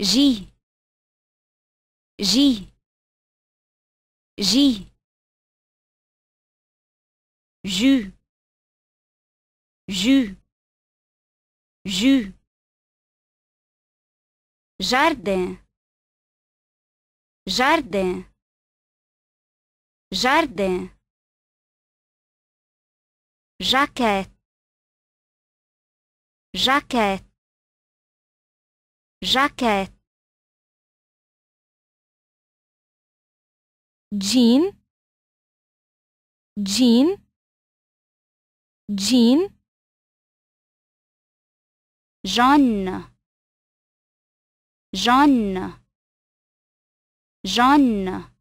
J J J jus jus jus jardin jardin jardin jaquette jaquette jacket jean jean jean jaune Jean, jaune